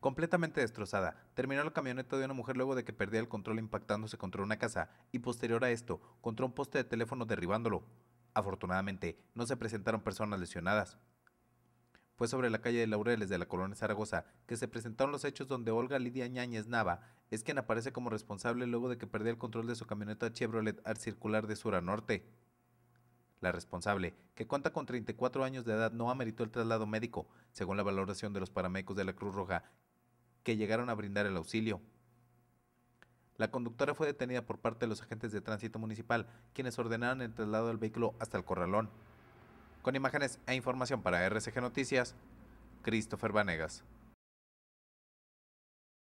completamente destrozada. Terminó la camioneta de una mujer luego de que perdía el control impactándose contra una casa y posterior a esto, contra un poste de teléfono derribándolo. Afortunadamente, no se presentaron personas lesionadas. Fue sobre la calle de Laureles de la colonia Zaragoza que se presentaron los hechos donde Olga Lidia Ñáñez Nava es quien aparece como responsable luego de que perdía el control de su camioneta Chevrolet al circular de sur a norte. La responsable, que cuenta con 34 años de edad, no ameritó el traslado médico, según la valoración de los paramédicos de la Cruz Roja, que llegaron a brindar el auxilio. La conductora fue detenida por parte de los agentes de tránsito municipal, quienes ordenaron el traslado del vehículo hasta el corralón. Con imágenes e información para RCG Noticias, Christopher Vanegas.